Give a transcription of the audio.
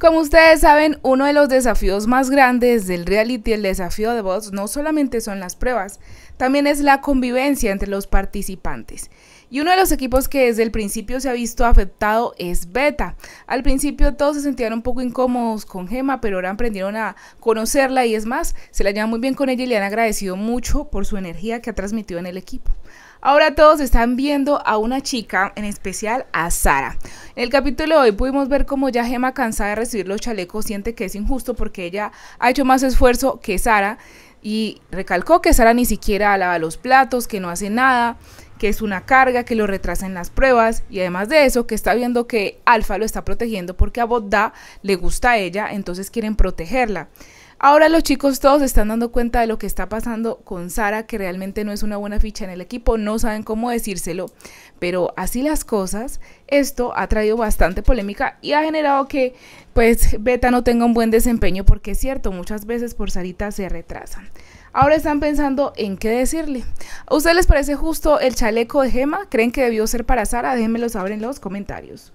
Como ustedes saben, uno de los desafíos más grandes del reality, el desafío de voz, no solamente son las pruebas, también es la convivencia entre los participantes. Y uno de los equipos que desde el principio se ha visto afectado es Beta. Al principio todos se sentían un poco incómodos con Gema, pero ahora aprendieron a conocerla y es más, se la llevan muy bien con ella y le han agradecido mucho por su energía que ha transmitido en el equipo. Ahora todos están viendo a una chica, en especial a Sara. En el capítulo de hoy pudimos ver cómo ya Gema, cansada de recibir los chalecos, siente que es injusto porque ella ha hecho más esfuerzo que Sara y recalcó que Sara ni siquiera lava los platos, que no hace nada, que es una carga, que lo retrasa en las pruebas y además de eso que está viendo que Alfa lo está protegiendo porque a Bodda le gusta a ella, entonces quieren protegerla. Ahora los chicos todos están dando cuenta de lo que está pasando con Sara, que realmente no es una buena ficha en el equipo, no saben cómo decírselo, pero así las cosas, esto ha traído bastante polémica y ha generado que pues Beta no tenga un buen desempeño, porque es cierto, muchas veces por Sarita se retrasan. Ahora están pensando en qué decirle. ¿A ustedes les parece justo el chaleco de Gema? ¿Creen que debió ser para Sara? Déjenmelo saber en los comentarios.